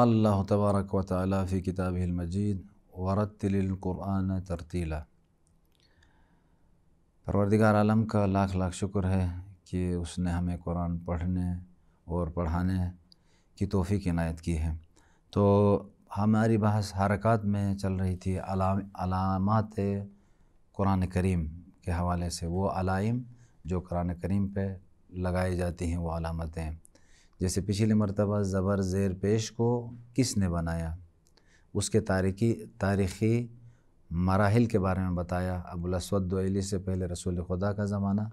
الله तबारक وتعالى في फ़ी المجيد ورتل القرآن तरतीला परवरदिगार आलम का लाख लाख शुक्र है कि उसने हमें कुरान पढ़ने और पढ़ाने की तोफ़ी इनायत की है तो हमारी बहस हरकत में चल रही थी अलामत कुरान करीम के हवाले से वो अलाइम जो कुरान करीम पे लगाई जाती हैं वो अलामतें जैसे पिछले मरतबा ज़बर ज़ेर पेश को किसने बनाया उसके तारीखी तारीख़ी मराहल के बारे में बताया अबुलसवदली से पहले रसूल खुदा का ज़माना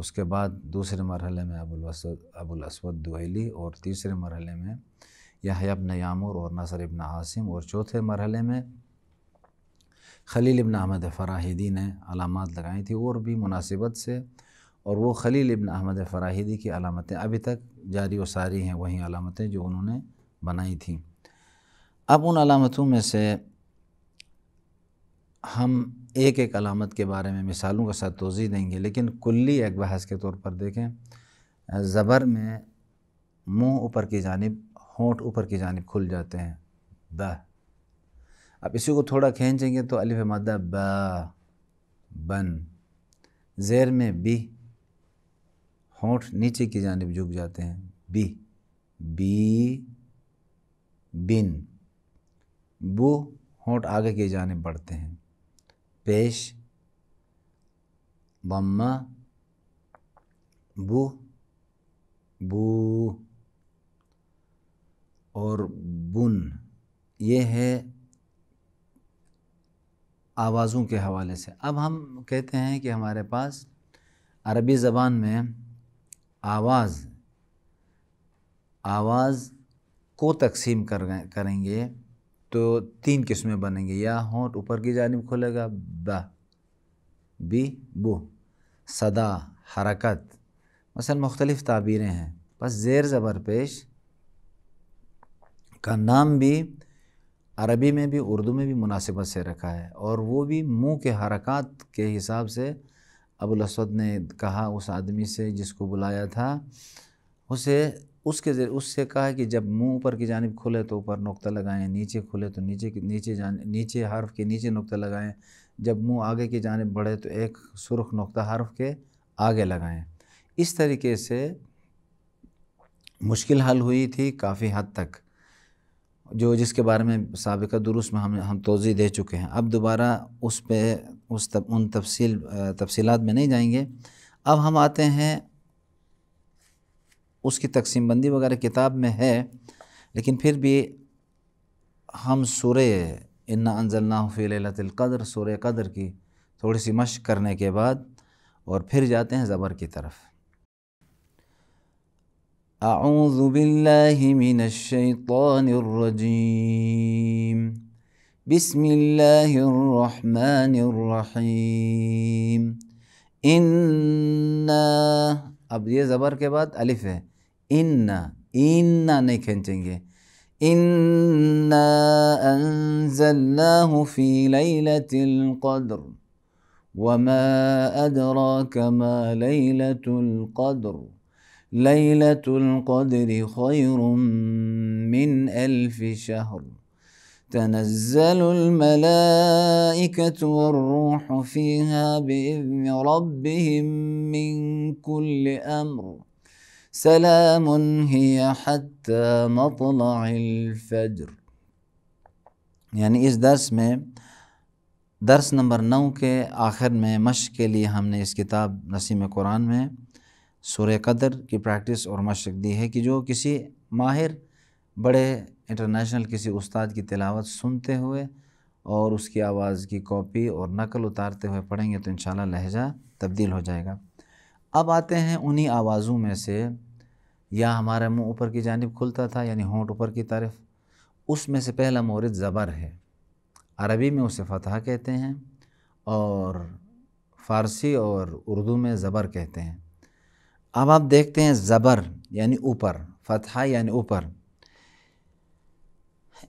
उसके बाद दूसरे मरहले में अबुलसद अबुलसवदली और तीसरे मरहले में यह इबन यामूर और नसर इबन आसिम और चौथे मरहले में खलील इबन अहमद फ़राहिदी ने अलामत लगाई थी और भी मुनासिबत से और वो खलील इबन अहमद फ़राहिदी की अलामतें अभी तक जारी व सारी हैं वही अलामतें जो उन्होंने बनाई थी अब उन अलामतों में से हम एक एक अलामत के बारे में मिसालों के साथ तोज़ी देंगे लेकिन कुल्ली एक बहस के तौर पर देखें ज़बर में मुंह ऊपर की जानब होंठ ऊपर की जानब खुल जाते हैं ब अब इसी को थोड़ा खींचेंगे तो अलिफ मदा ब बन ज़ेर में बी होठ नीचे की जानब झुक जाते हैं बी बी बिन बु होठ आगे की जानब बढ़ते हैं पेश बम्मा बु बू और बुन ये है आवाज़ों के हवाले से अब हम कहते हैं कि हमारे पास अरबी ज़बान में आवाज़ आवाज़ को तकसीम कर करेंगे तो तीन किस्में बनेंगे या होंठ ऊपर की जानब खुलेगा ब बी बु सदा हरकत मसल मुख्तलिफ़ ताबीरें हैं बस ज़ेर ज़बर पेश का नाम भी अरबी में भी उर्दू में भी मुनासिबत से रखा है और वो भी मुंह के हरकत के हिसाब से अबुल असद ने कहा उस आदमी से जिसको बुलाया था उसे उसके उससे कहा कि जब मुंह ऊपर की जानब खुले तो ऊपर नुक्ता लगाएं नीचे खुले तो नीचे नीचे जान नीचे हर्फ के नीचे नुक्ता लगाएं जब मुंह आगे की जानब बढ़े तो एक सुरख नुक्ता हर्फ के आगे लगाएं इस तरीके से मुश्किल हल हुई थी काफ़ी हद तक जो जिसके बारे में सबका दुरुस्त में हम हम तोज़ी दे चुके हैं अब दोबारा उस पर उस तब उन तफसील तफसीलात में नहीं जाएंगे अब हम आते हैं उसकी तकसीम बंदी वगैरह किताब में है लेकिन फिर भी हम सूर्य इन्ना अनजलना फ़ी कदर कदर की थोड़ी सी मश्क करने के बाद और फिर जाते हैं ज़बर की तरफ أعوذ بالله من الشيطان الرجيم بسم الله الرحمن الرحيم اب یہ زبر کے بعد الف ہے إنا إنا نہیں کھینچیں گے إنا أنزلناه في ليلة القدر وما أدراك ما ليلة القدر ليلة القدر خير من ألف شهر تنزل الملائكة والروح فيها بإذن ربهم من كل أمر سلام هي حتى مطلع الفجر يعني اس درس میں درس نمبر نو کے آخر میں مشق کے لئے ہم نے اس کتاب نصیم قرآن میں سورة قدر کی پریکٹس اور مشق دی ہے کہ جو کسی ماہر बड़े इंटरनेशनल किसी उस्ताद की तिलावत सुनते हुए और उसकी आवाज़ की कॉपी और नकल उतारते हुए पढ़ेंगे तो इन लहजा तब्दील हो जाएगा अब आते हैं उन्हीं आवाज़ों में से या हमारा मुंह ऊपर की जानब खुलता था यानी होंठ ऊपर की तरफ उसमें से पहला मोरद ज़बर है अरबी में उसे फतह कहते हैं और फ़ारसी और उर्दू में ज़बर कहते हैं अब आप देखते हैं ज़बर यानी ऊपर फतहा यानी ऊपर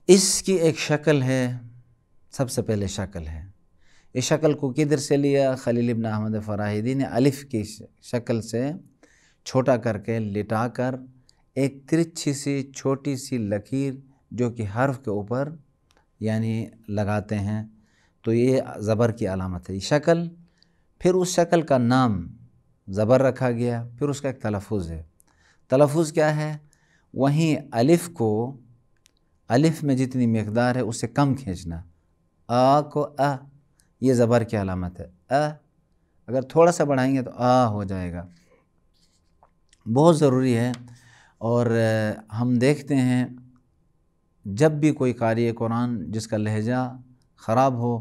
इसकी एक शक्ल है सबसे पहले शक्ल है इस शक्ल को किधर से लिया खलील इबन अहमद फ़राहिदी ने अलिफ़ की शक्ल से छोटा करके लिटा कर एक तिरछी सी छोटी सी लकीर जो कि हर्फ के ऊपर यानी लगाते हैं तो ये ज़बर की अलामत है शक्ल फिर उस शक्ल का नाम ज़बर रखा गया फिर उसका एक तलफ़ है तलफ़ क्या है वहीं अलिफ़ को अलिफ़ में जितनी मकदार है उससे कम खींचना आ को अ ये ज़बर की अलामत है अ अगर थोड़ा सा बढ़ाएंगे तो आ हो जाएगा बहुत ज़रूरी है और हम देखते हैं जब भी कोई कारी कुरान जिसका लहजा ख़राब हो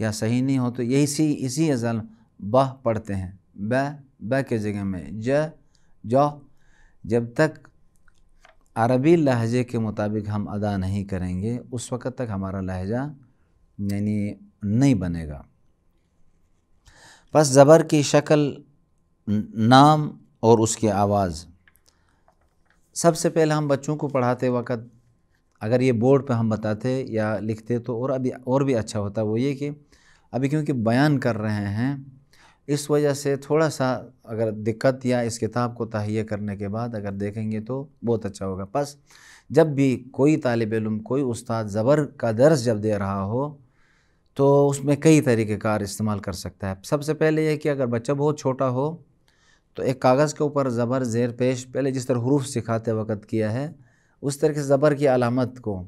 या सही नहीं हो तो यही सी इसी अज़ल बह पढ़ते हैं ब के जगह में ज जो जब तक अरबी लहजे के मुताबिक हम अदा नहीं करेंगे उस वक़्त तक हमारा लहजा यानी नहीं बनेगा बस ज़बर की शक्ल नाम और उसकी आवाज़ सबसे पहले हम बच्चों को पढ़ाते वक़्त अगर ये बोर्ड पे हम बताते या लिखते तो और अभी और भी अच्छा होता वो ये कि अभी क्योंकि बयान कर रहे हैं इस वजह से थोड़ा सा अगर दिक्कत या इस किताब को तहिया करने के बाद अगर देखेंगे तो बहुत अच्छा होगा बस जब भी कोई तालब इम कोई उस्ताद ज़बर का दर्ज जब दे रहा हो तो उसमें कई तरीक़ेकार इस्तेमाल कर सकता है सबसे पहले यह कि अगर बच्चा बहुत छोटा हो तो एक कागज़ के ऊपर ज़बर ज़ेर पेश पहले जिस तरह हरूफ सिखाते वक़्त किया है उस तरह के ज़बर की अलामत को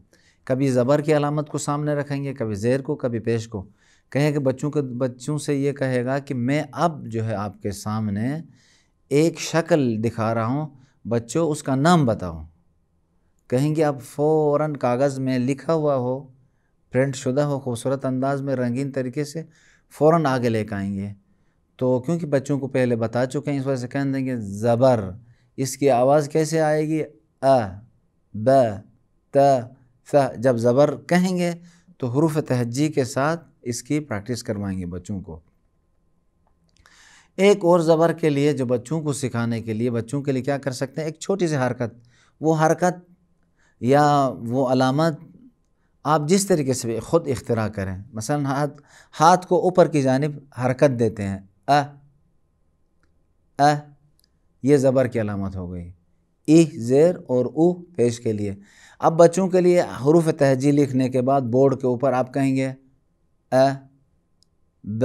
कभी ज़बर की अलामत को सामने रखेंगे कभी ज़ेर को कभी पेश को कहें कि बच्चों के बच्चों से ये कहेगा कि मैं अब जो है आपके सामने एक शक्ल दिखा रहा हूँ बच्चों उसका नाम बताओ कहेंगे आप फ़ौर कागज़ में लिखा हुआ हो प्रिंट शुदा हो खूबसूरत अंदाज में रंगीन तरीके से फ़ौर आगे ले कर आएंगे तो क्योंकि बच्चों को पहले बता चुके हैं इस वजह से कह देंगे ज़बर इसकी आवाज़ कैसे आएगी अ ब त जब ज़बर कहेंगे तो हरूफ तहजी के साथ इसकी प्रैक्टिस करवाएंगे बच्चों को एक और ज़बर के लिए जो बच्चों को सिखाने के लिए बच्चों के लिए क्या कर सकते हैं एक छोटी सी हरकत वो हरकत या वो अलामत आप जिस तरीके से ख़ुद इख्तरा करें मसलन हाथ हाथ को ऊपर की जानब हरकत देते हैं अ अ ये ज़बर की अलामत हो गई ई ज़ेर और उ पेश के लिए अब बच्चों के लिए हरूफ तहजी लिखने के बाद बोर्ड के ऊपर आप कहेंगे अ ब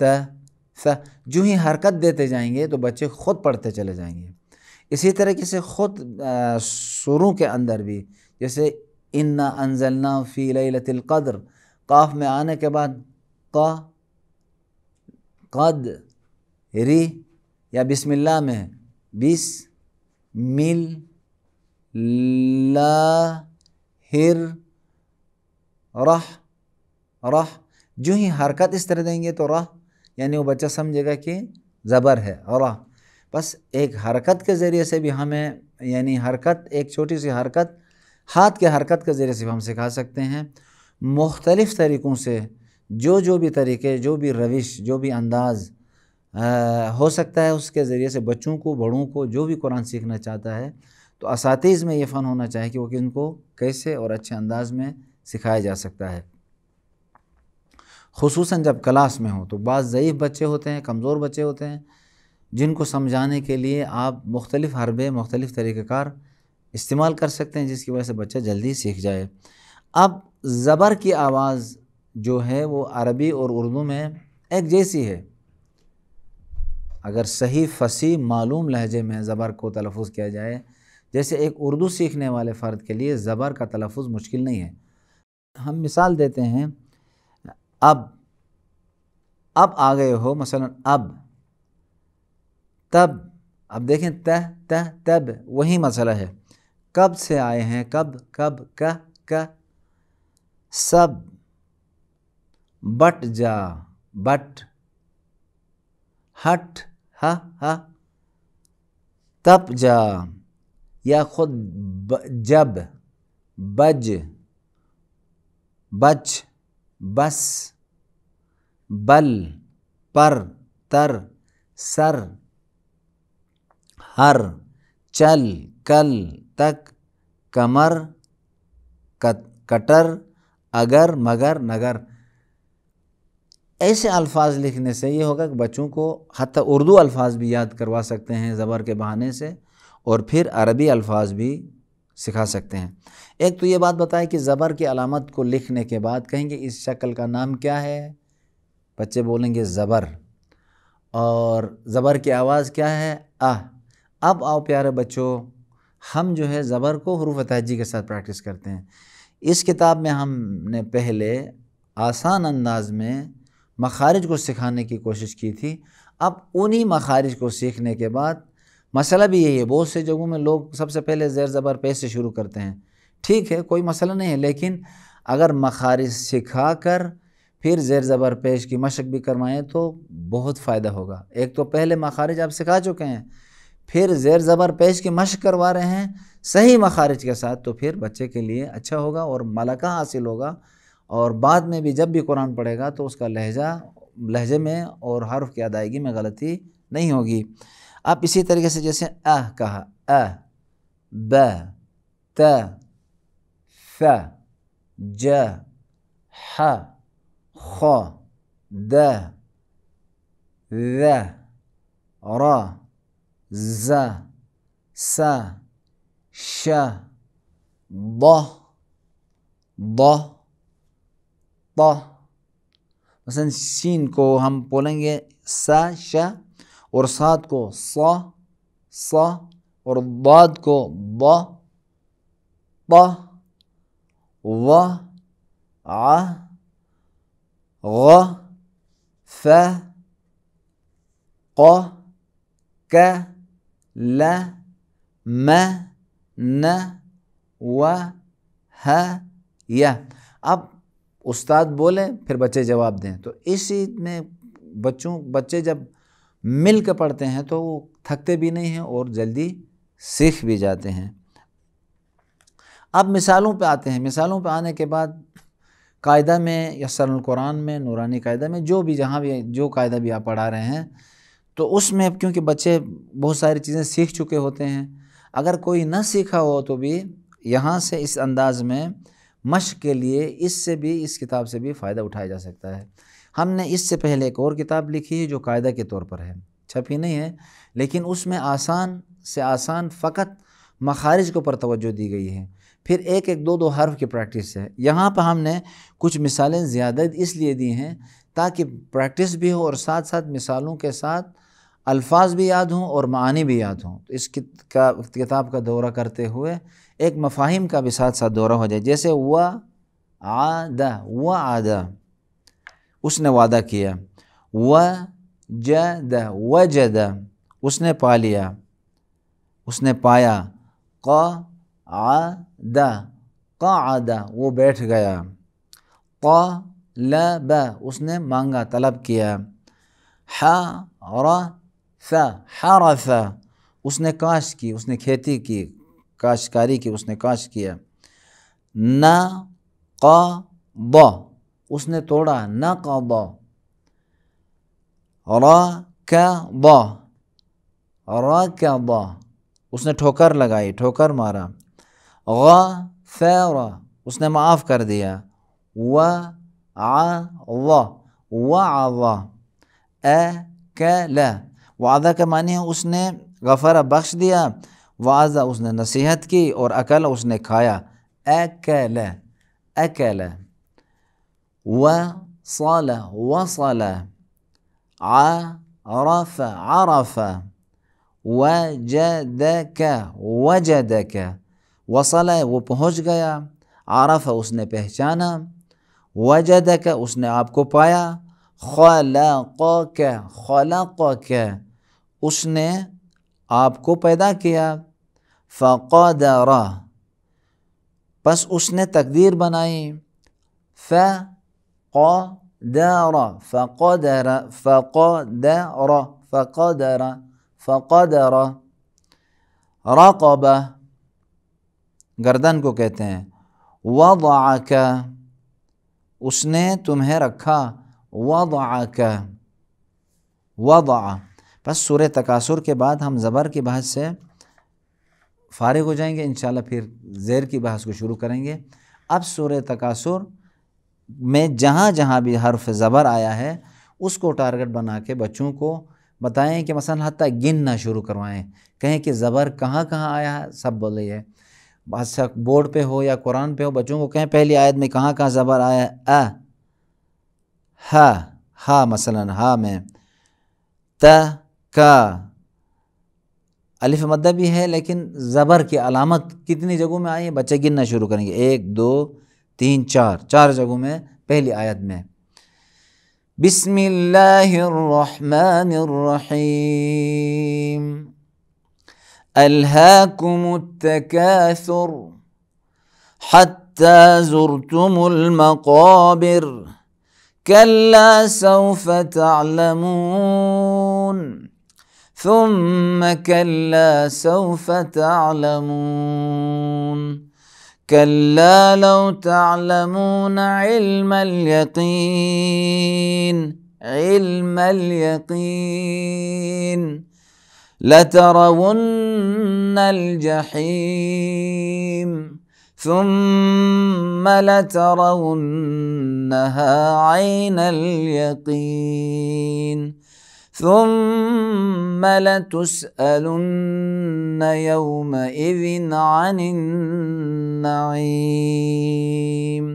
त स जो ही हरकत देते जाएंगे तो बच्चे खुद पढ़ते चले जाएंगे इसी तरीके से ख़ुद शुरू के अंदर भी जैसे इन्ना अनजलना फ़ी क़द्र काफ में आने के बाद कद री या बिस्मिल्लाह में बिस मिल ला हिर रह रह जो ही हरकत इस तरह देंगे तो रह यानी वो बच्चा समझेगा कि ज़बर है रह बस एक हरकत के ज़रिए से भी हमें यानी हरकत एक छोटी सी हरकत हाथ के हरकत के ज़रिए से भी हम सिखा सकते हैं मुख्तलिफ़ तरीक़ों से जो जो भी तरीके जो भी रविश जो भी अंदाज़ हो सकता है उसके ज़रिए से बच्चों को बड़ों को जो भी कुरान सीखना चाहता है तो इसातीज़ में ये फ़न होना चाहिए कि वो किन को कैसे और अच्छे अंदाज़ में सिखाया जा सकता है खसूस जब क्लास में हो तो बाज़ ज़यीफ़ बच्चे होते हैं कमज़ोर बच्चे होते हैं जिनको समझाने के लिए आप मुख्तलिफ़ हरबे मुख्तलिफ़ तरीक़ार इस्तेमाल कर सकते हैं जिसकी वजह से बच्चा जल्दी सीख जाए अब ज़बर की आवाज़ जो है वो अरबी और उर्दू में एक जैसी है अगर सही फसी मालूम लहजे में ज़बर को तलफ़ किया जाए जैसे एक उर्दू सीखने वाले फ़र्द के लिए ज़बर का तलफ़ मुश्किल नहीं है हम मिसाल देते हैं अब अब आ गए हो मसलन अब तब अब देखें तह तह तब वही मसला है कब से आए हैं कब कब कह कह सब बट जा बट हट ह ह तप जा या खुद ब, जब बज बच बस बल पर तर सर हर चल कल तक कमर कत, कटर अगर मगर नगर ऐसे अल्फाज लिखने से ये होगा कि बच्चों को हत उर्दू अल्फाज भी याद करवा सकते हैं ज़बर के बहाने से और फिर अरबी अल्फाज भी सिखा सकते हैं एक तो ये बात बताए कि ज़बर की अलामत को लिखने के बाद कहेंगे इस शक्ल का नाम क्या है बच्चे बोलेंगे ज़बर और ज़बर की आवाज़ क्या है आ अब आओ प्यारे बच्चों हम जो है ज़बर को हरूफ तहजी के साथ प्रैक्टिस करते हैं इस किताब में हमने पहले आसान अंदाज में मखारिज को सिखाने की कोशिश की थी अब उन्हीं मखारिज को सीखने के बाद मसला भी यही है बहुत से जगहों में लोग सबसे पहले ज़ैर ज़बर पे से शुरू करते हैं ठीक है कोई मसला नहीं है लेकिन अगर मखारिज सिखा कर फिर जैर ज़बर पेश की मशक भी करवाएँ तो बहुत फ़ायदा होगा एक तो पहले मखारिज आप सिखा चुके हैं फिर जैर ज़बर पेश की मशक करवा रहे हैं सही मखारिज के साथ तो फिर बच्चे के लिए अच्छा होगा और मलका हासिल होगा और बाद में भी जब भी कुरान पढ़ेगा तो उसका लहजा लहजे में और हर्फ की अदायगी में गलती नहीं होगी आप इसी तरीके से जैसे अ कहा अ ब त फ ज ह ख द र ز स श ब ब प मसलन शीन को हम बोलेंगे स श और सात को सा सा और बाद को ब प व आ ग फ क क ल म न व ह या अब उस्ताद बोले फिर बच्चे जवाब दें तो इसी में बच्चों बच्चे जब मिल के पढ़ते हैं तो वो थकते भी नहीं हैं और जल्दी सीख भी जाते हैं अब मिसालों पे आते हैं मिसालों पे आने के बाद कायदा में या कुरान में नूरानी कायदा में जो भी जहाँ भी जो कायदा भी आप पढ़ा रहे हैं तो उसमें क्योंकि बच्चे बहुत सारी चीज़ें सीख चुके होते हैं अगर कोई ना सीखा हो तो भी यहाँ से इस अंदाज़ में मश के लिए इससे भी इस किताब से भी फ़ायदा उठाया जा सकता है हमने इससे पहले एक और किताब लिखी है जो कायदा के तौर पर है छपी नहीं है लेकिन उसमें आसान से आसान फ़कत मखारिज के ऊपर तोज्जो दी गई है फिर एक एक दो दो हर्फ की प्रैक्टिस है यहाँ पर हमने कुछ मिसालें ज़्यादा इसलिए दी हैं ताकि प्रैक्टिस भी हो और साथ साथ मिसालों के साथ अल्फाज भी याद हों और मानी भी याद हों तो इस किताब का दौरा करते हुए एक मफाहिम का भी साथ साथ दौरा हो जाए जैसे व आदा व आदा उसने वादा किया व द व द उसने पा लिया उसने पाया क द क द वो बैठ गया क ल ब उसने मांगा तलब किया हा र स उसने काश की उसने खेती की काश्तकारी की उसने काश किया न क ब उसने तोड़ा न कब क्या ब क्या ब उसने ठोकर लगाई ठोकर मारा ग उसने माफ़ कर दिया व आ व व आ व ए क ल वादा के मानी है उसने गफ़रा बख्श दिया वाजा उसने नसीहत की और अकल उसने खाया ए क ल ल وصل وصل عرف عرف وجدك وجدك وصل وپہنچ گیا عرف اس نے پہچانا وجدك اس نے آپ کو پایا خلقك خلقك اس نے آپ کو پیدا کیا فقدر پس اس نے تقدیر بنائی فقدر قدر فقدر فقدر فقدر فقدر रकब गर्दन को कहते हैं वदाक उसने तुम्हें रखा वदाक वदा बस सूर्य तकासुर के बाद हम ज़बर की बहस से फारिग हो जाएंगे इन फिर ज़ेर की बहस को शुरू करेंगे अब सूर्य तकासुर में जहाँ जहाँ भी हर्फ ज़बर आया है उसको टारगेट बना के बच्चों को बताएं कि मसल हती गिनना शुरू करवाएं कहें कि ज़बर कहाँ कहाँ आया है सब बोले है बादशाह बोर्ड पे हो या कुरान पे हो बच्चों को कहें पहली आयत में कहाँ कहाँ ज़बर आया अ हा हा मसलन हा में त का अलिफ मद्दा भी है लेकिन ज़बर की अलामत कितनी जगहों में आई है बच्चे गिनना शुरू करेंगे एक दो تین چار چار جگہوں میں پہلی آیت میں بسم اللہ الرحمن الرحیم الہاکم التکاثر حتی زرتم المقابر کلا سوف تعلمون ثم کلا سوف تعلمون كلا لو تعلمون علم اليقين علم اليقين لترون الجحيم ثم لترونها عين اليقين ثم لتسألن يومئذ عن النعيم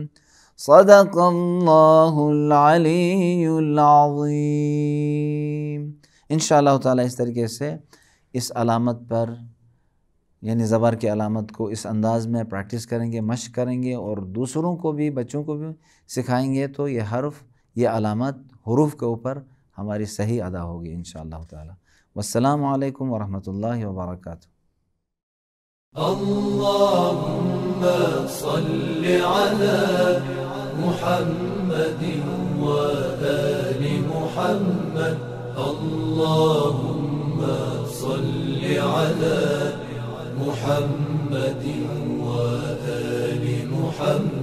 صدق الله العلي العظيم इन ताला इस तरीके से इस अलामत पर यानी ज़बर की अलामत को इस अंदाज़ में प्रैक्टिस करेंगे मश करेंगे और दूसरों को भी बच्चों को भी सिखाएंगे तो ये हर्फ ये अलामत हरूफ के ऊपर انشاءاللہ تعالی والسلام علیکم ورحمت اللہ وبرکاتہ वरहमत صل على محمد وآل محمد اللهم صل على محمد وآل محمد